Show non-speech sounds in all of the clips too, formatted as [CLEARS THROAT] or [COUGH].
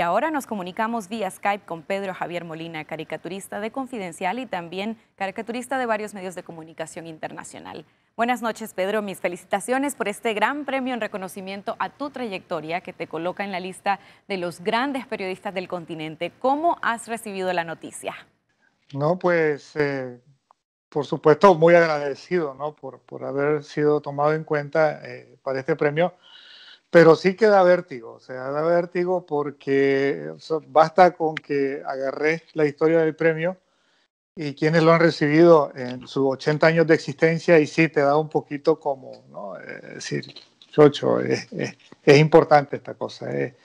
Y ahora nos comunicamos vía Skype con Pedro Javier Molina, caricaturista de Confidencial y también caricaturista de varios medios de comunicación internacional. Buenas noches, Pedro. Mis felicitaciones por este gran premio en reconocimiento a tu trayectoria que te coloca en la lista de los grandes periodistas del continente. ¿Cómo has recibido la noticia? No, pues eh, por supuesto muy agradecido ¿no? por, haber sido tomado en cuenta eh, para este premio. Pero sí que da vértigo, o sea, da vértigo porque basta con que agarré la historia del premio y quienes lo han recibido en sus 80 años de existencia y sí te da un poquito como, ¿no? Es eh, decir, chocho, es, es, importante esta cosa. Eh.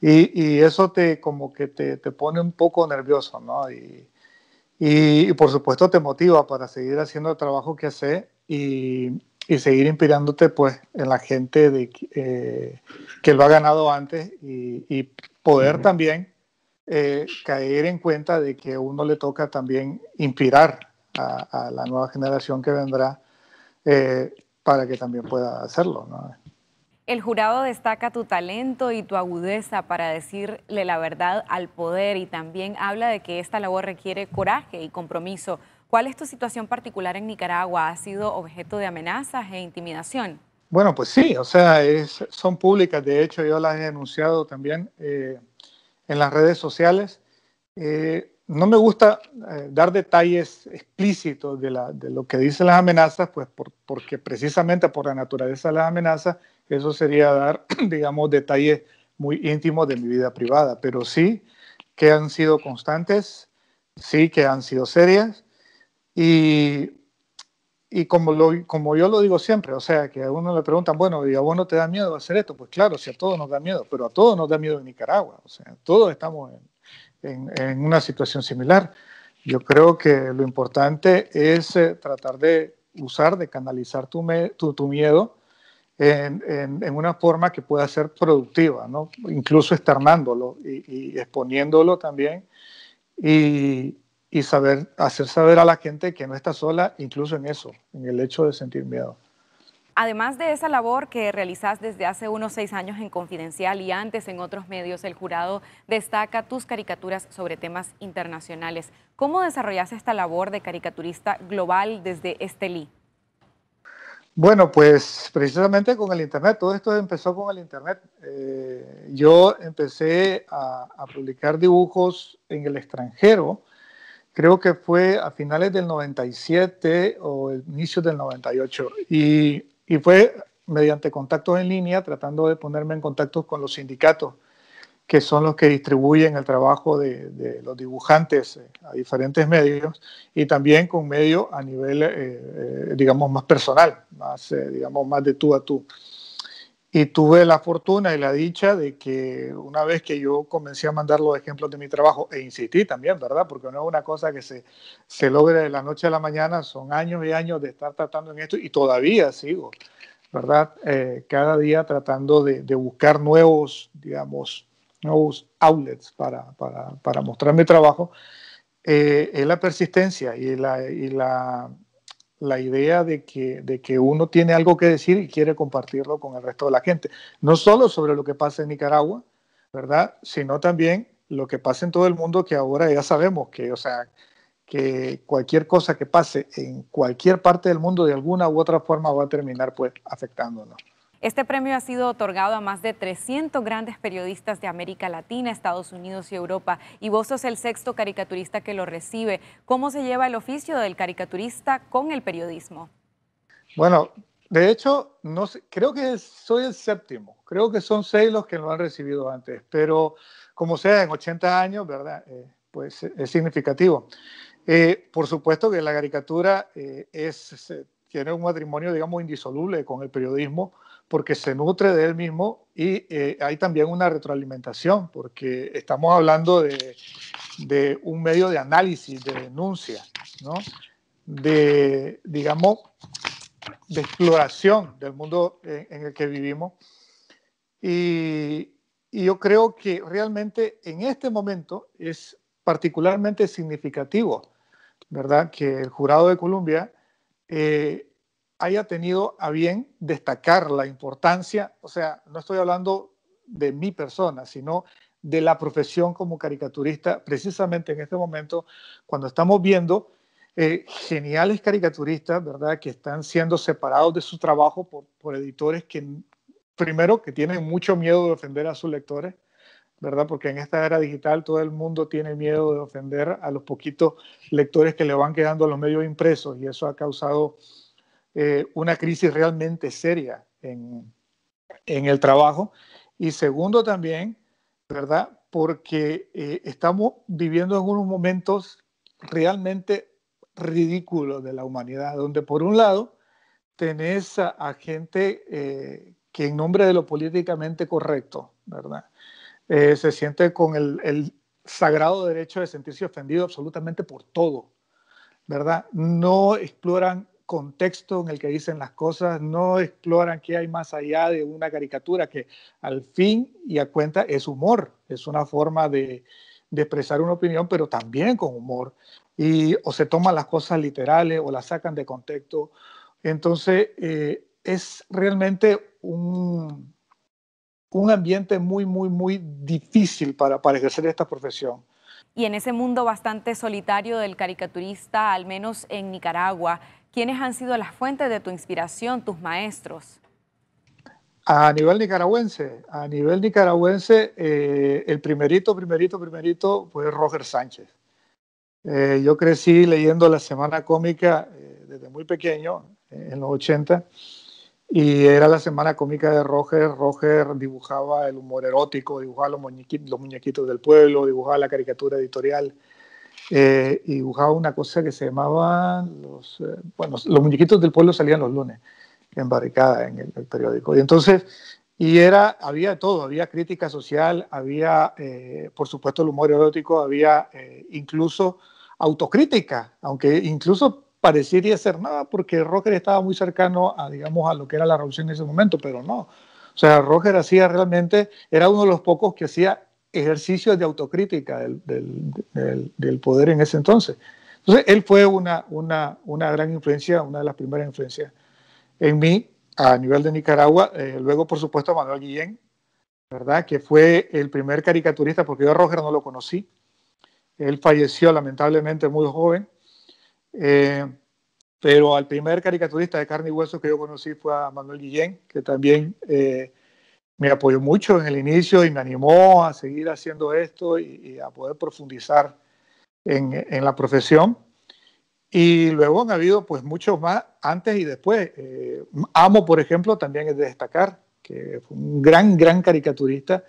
y, y, eso te como que te, te, pone un poco nervioso, ¿no? Y, y, y, por supuesto te motiva para seguir haciendo el trabajo que hace y, y seguir inspirándote pues en la gente de, eh, que lo ha ganado antes y, poder también eh, caer en cuenta de que a uno le toca también inspirar a, la nueva generación que vendrá eh, para que también pueda hacerlo. El jurado destaca tu talento y tu agudeza para decirle la verdad al poder y también habla de que esta labor requiere coraje y compromiso ¿Cuál es tu situación particular en Nicaragua? ¿Ha sido objeto de amenazas e intimidación? Bueno, pues sí, o sea, son públicas. De hecho, yo las he denunciado también eh, en las redes sociales. Eh, no me gusta eh, dar detalles explícitos de, lo que dicen las amenazas, pues porque precisamente por la naturaleza de las amenazas, eso sería dar, [CLEARS THROAT] digamos, detalles muy íntimos de mi vida privada. Pero sí que han sido constantes, sí que han sido serias y, y como, lo, como yo lo digo siempre, o sea, que a uno le preguntan, bueno, ¿y a vos no te da miedo hacer esto? Pues claro, si a todos nos da miedo, pero a todos nos da miedo en Nicaragua, o sea, todos estamos en, en, una situación similar. Yo creo que lo importante es eh, tratar de usar, de canalizar tu, tu, tu miedo en, en, una forma que pueda ser productiva, ¿no? incluso externándolo y, y exponiéndolo también. Y, y saber, hacer saber a la gente que no está sola, incluso en eso, en el hecho de sentir miedo. Además de esa labor que realizas desde hace unos seis años en Confidencial y antes en otros medios, el jurado destaca tus caricaturas sobre temas internacionales. ¿Cómo desarrollaste esta labor de caricaturista global desde Estelí? Bueno, pues precisamente con el Internet, todo esto empezó con el Internet. Eh, yo empecé a, a, publicar dibujos en el extranjero creo que fue a finales del 97 o inicios del 98. Y, fue mediante contactos en línea, tratando de ponerme en contacto con los sindicatos, que son los que distribuyen el trabajo de, los dibujantes eh, a diferentes medios y también con medios a nivel, eh, eh, digamos, más personal, más, digamos, más de tú a tú. Y tuve la fortuna y la dicha de que una vez que yo comencé a mandar los ejemplos de mi trabajo, e insistí también, ¿verdad? Porque no es una cosa que se, se logre de la noche a la mañana, son años y años de estar tratando en esto y todavía sigo, ¿verdad? Eh, cada día tratando de, buscar nuevos, digamos, nuevos outlets para, para, mostrar mi trabajo. Eh, es la persistencia y la la idea de que, uno tiene algo que decir y quiere compartirlo con el resto de la gente. No solo sobre lo que pasa en Nicaragua, ¿verdad? Sino también lo que pasa en todo el mundo, que ahora ya sabemos que, o sea, que cualquier cosa que pase en cualquier parte del mundo de alguna u otra forma va a terminar pues afectándonos. Este premio ha sido otorgado a más de 300 grandes periodistas de América Latina, Estados Unidos y Europa, y vos sos el sexto caricaturista que lo recibe. ¿Cómo se lleva el oficio del caricaturista con el periodismo? Bueno, de hecho, no creo que soy el séptimo, creo que son seis los que lo han recibido antes, pero como sea, en 80 años, ¿verdad? Eh, pues eh, es significativo. Eh, por supuesto que la caricatura es, tiene un matrimonio, digamos, indisoluble con el periodismo porque se nutre de él mismo y eh, hay también una retroalimentación, porque estamos hablando de, un medio de análisis, de denuncia, ¿no? de, digamos, de exploración del mundo en, el que vivimos. Y, yo creo que realmente en este momento es particularmente significativo, ¿verdad? Que el jurado de Colombia eh, haya tenido a bien destacar la importancia, o sea, no estoy hablando de mi persona, sino de la profesión como caricaturista, precisamente en este momento, cuando estamos viendo eh, geniales caricaturistas, ¿verdad?, que están siendo separados de su trabajo por, por editores que, primero, que tienen mucho miedo de ofender a sus lectores, ¿verdad? Porque en esta era digital todo el mundo tiene miedo de ofender a los poquitos lectores que le van quedando a los medios impresos y eso ha causado eh, una crisis realmente seria en, en, el trabajo. Y segundo también, ¿verdad? Porque eh, estamos viviendo en unos momentos realmente ridículos de la humanidad, donde por un lado tenés a, gente eh, que en nombre de lo políticamente correcto, ¿verdad? se siente con el, el sagrado derecho de sentirse ofendido absolutamente por todo, ¿verdad? No exploran contexto en el que dicen las cosas, no exploran qué hay más allá de una caricatura que al fin y a cuenta es humor, es una forma de, expresar una opinión, pero también con humor. Y o se toman las cosas literales o las sacan de contexto. Entonces, eh, es realmente un, un, ambiente muy, muy, muy difícil para, para ejercer esta profesión y en ese mundo bastante solitario del caricaturista, al menos en Nicaragua, ¿Quiénes han sido las fuentes de tu inspiración, tus maestros? A nivel nicaragüense, a nivel nicaragüense, eh, el primerito, primerito, primerito fue Roger Sánchez. Eh, yo crecí leyendo la Semana Cómica eh, desde muy pequeño, en los 80, y era la Semana Cómica de Roger. Roger dibujaba el humor erótico, dibujaba los, los muñequitos del pueblo, dibujaba la caricatura editorial, eh, y dibujaba una cosa que se llamaba los, eh, bueno, los muñequitos del pueblo salían los lunes en barricada en el, periódico. Y entonces, y era, había todo, había crítica social, había, eh, por supuesto, el humor erótico, había incluso autocrítica, aunque incluso pareciera ser nada, porque Roger estaba muy cercano a, digamos, a lo que era la revolución en ese momento, pero no. O sea, Roger hacía realmente, era uno de los pocos que hacía ejercicios de autocrítica del, poder en ese entonces. Entonces, él fue una, una, una, gran influencia, una de las primeras influencias en mí a nivel de Nicaragua. Eh, luego, por supuesto, Manuel Guillén, ¿verdad? Que fue el primer caricaturista, porque yo a Roger no lo conocí. Él falleció lamentablemente muy joven. Eh, pero al primer caricaturista de carne y hueso que yo conocí fue a Manuel Guillén, que también eh, me apoyó mucho en el inicio y me animó a seguir haciendo esto y, a poder profundizar en, la profesión. Y luego han habido pues muchos más antes y después. Eh, Amo, por ejemplo, también es destacar, que fue un gran, gran caricaturista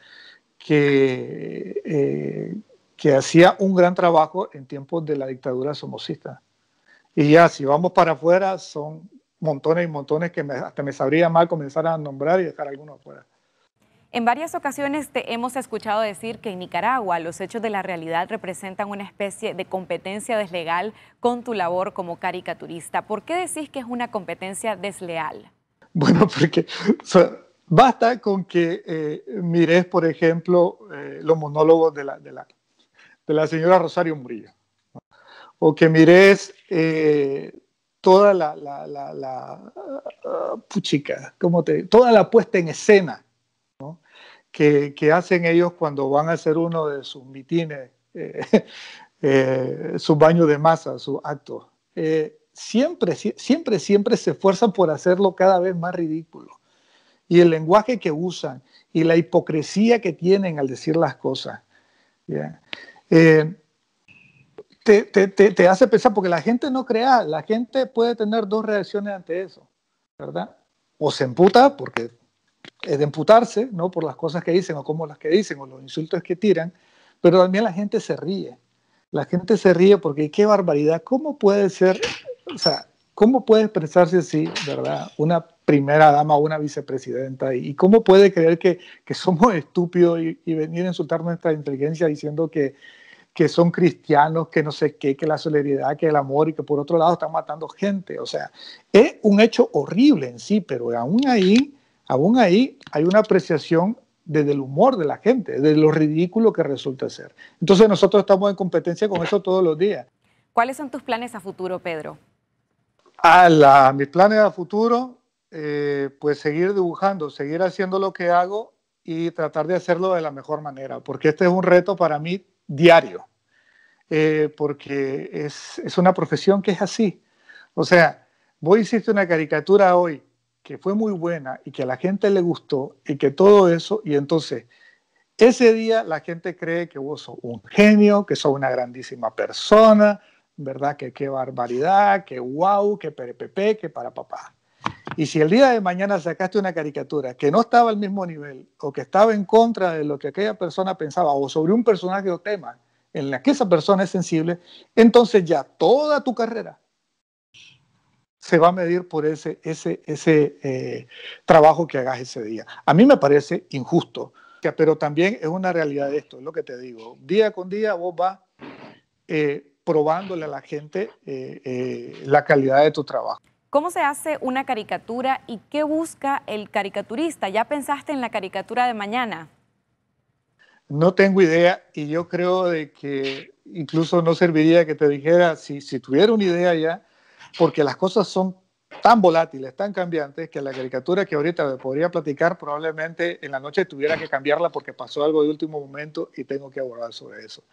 que, eh, que hacía un gran trabajo en tiempos de la dictadura somocista. Y ya, si vamos para afuera, son montones y montones que hasta me sabría mal comenzar a nombrar y dejar algunos afuera. En varias ocasiones te hemos escuchado decir que en Nicaragua los hechos de la realidad representan una especie de competencia desleal con tu labor como caricaturista. ¿Por qué decís que es una competencia desleal? [LAUGHS] Bueno, porque basta con que eh, mires, por ejemplo, eh, los monólogos de la, de, la, de la, señora Rosario Umbría o que mires eh, toda la, ah, puchica, te, toda la puesta en escena que, hacen ellos cuando van a hacer uno de sus mitines, eh, [LAUGHS] eh, sus baños de masa, sus actos. Eh, siempre, siempre, siempre se esfuerzan por hacerlo cada vez más ridículo. Y el lenguaje que usan y la hipocresía que tienen al decir las cosas. Eh, te, hace pensar, porque la gente no crea, la gente puede tener dos reacciones ante eso, ¿verdad? O se emputa porque eh, de emputarse, ¿no? Por las cosas que dicen o como las que dicen o los insultos que tiran, pero también la gente se ríe. La gente se ríe porque qué barbaridad, ¿cómo puede ser, o sea, cómo puede expresarse así, ¿verdad? Una primera dama o una vicepresidenta y cómo puede creer que, somos estúpidos y, y, venir a insultar nuestra inteligencia diciendo que, que son cristianos, que no sé qué, que la solidaridad, que el amor y que por otro lado están matando gente. O sea, es un hecho horrible en sí, pero aún ahí aún ahí hay una apreciación desde el humor de la gente, de lo ridículo que resulta ser. Entonces nosotros estamos en competencia con eso todos los días. ¿Cuáles son tus planes a futuro, Pedro? A mis planes a futuro, eh, pues seguir dibujando, seguir haciendo lo que hago y tratar de hacerlo de la mejor manera, porque este es un reto para mí diario, eh, porque es, una profesión que es así. O sea, vos hiciste una caricatura hoy, que fue muy buena y que a la gente le gustó y que todo eso, y entonces ese día la gente cree que vos sos un genio, que sos una grandísima persona, ¿verdad? Que qué barbaridad, que wow, que perepepe, que para papá. Y si el día de mañana sacaste una caricatura que no estaba al mismo nivel o que estaba en contra de lo que aquella persona pensaba o sobre un personaje o tema en la que esa persona es sensible, entonces ya toda tu carrera se va a medir por ese, ese, ese eh, trabajo que hagas ese día. A mí me parece injusto, pero también es una realidad esto, es lo que te digo. Día con día vos vas eh, probándole a la gente eh, la calidad de tu trabajo. ¿Cómo se hace una caricatura y qué busca el caricaturista? ¿Ya pensaste en la caricatura de mañana? No tengo idea y yo creo de que incluso no serviría que te dijera, si, si tuviera una idea ya, porque las cosas son tan volátiles, tan cambiantes, que la caricatura que ahorita podría platicar probablemente en la noche tuviera que cambiarla porque pasó algo de último momento y tengo que abordar sobre eso.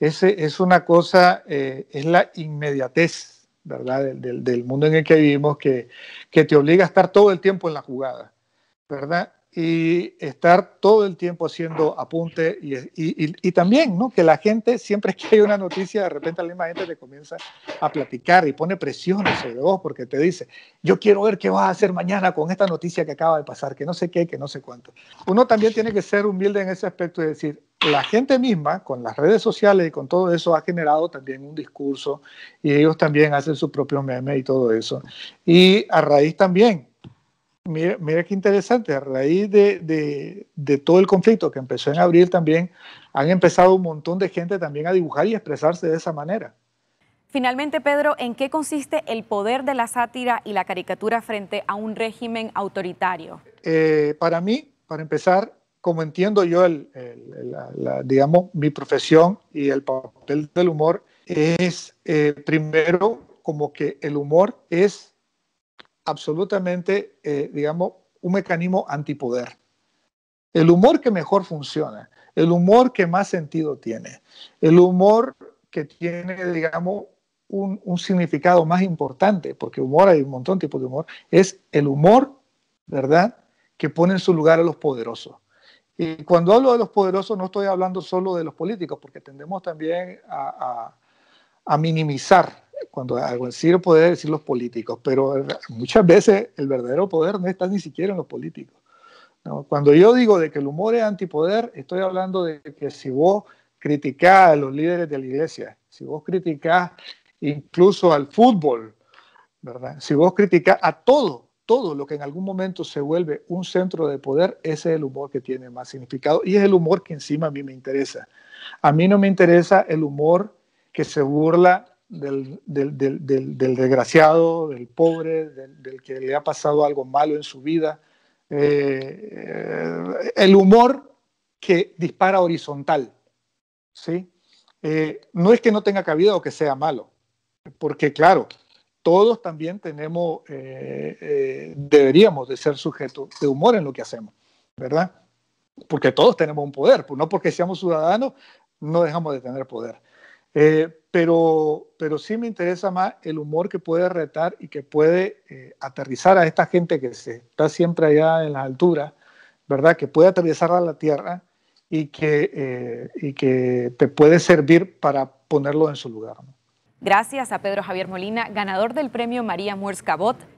Ese es una cosa, eh, es la inmediatez, ¿verdad? Del, mundo en el que vivimos que, que te obliga a estar todo el tiempo en la jugada, ¿verdad? y estar todo el tiempo haciendo apunte y, y, y, también, ¿no? Que la gente, siempre que hay una noticia, de repente la misma gente te comienza a platicar y pone presión sobre vos porque te dice, yo quiero ver qué vas a hacer mañana con esta noticia que acaba de pasar, que no sé qué, que no sé cuánto. Uno también tiene que ser humilde en ese aspecto y decir, la gente misma, con las redes sociales y con todo eso, ha generado también un discurso y ellos también hacen su propio meme y todo eso. Y a raíz también Mira, qué interesante, a raíz de, todo el conflicto que empezó en abril también, han empezado un montón de gente también a dibujar y expresarse de esa manera. Finalmente, Pedro, ¿en qué consiste el poder de la sátira y la caricatura frente a un régimen autoritario? Eh, para mí, para empezar, como entiendo yo, el, digamos, mi profesión y el papel del humor es, eh, primero, como que el humor es absolutamente, eh, digamos, un mecanismo antipoder. El humor que mejor funciona, el humor que más sentido tiene, el humor que tiene, digamos, un, un significado más importante, porque humor hay un montón de tipos de humor, es el humor, ¿verdad?, que pone en su lugar a los poderosos. Y cuando hablo de los poderosos no estoy hablando solo de los políticos, porque tendemos también a minimizar cuando algo sí lo puede decir los políticos, pero muchas veces el verdadero poder no está ni siquiera en los políticos. Cuando yo digo de que el humor es antipoder, estoy hablando de que si vos criticás a los líderes de la iglesia, si vos criticás incluso al fútbol, ¿verdad? si vos criticás a todo, todo lo que en algún momento se vuelve un centro de poder, ese es el humor que tiene más significado y es el humor que encima a mí me interesa. A mí no me interesa el humor que se burla del, desgraciado, del pobre, del, que le ha pasado algo malo en su vida. Eh, el humor que dispara horizontal, ¿sí? Eh, no es que no tenga cabida o que sea malo, porque claro, todos también tenemos, eh, deberíamos de ser sujetos de humor en lo que hacemos, ¿verdad? Porque todos tenemos un poder, pues, no porque seamos ciudadanos, no dejamos de tener poder. Eh, pero, pero sí me interesa más el humor que puede retar y que puede eh, aterrizar a esta gente que se está siempre allá en las alturas, ¿verdad? Que puede aterrizar a la tierra y que, eh, y que te puede servir para ponerlo en su lugar. Gracias a Pedro Javier Molina, ganador del premio María Muers Cabot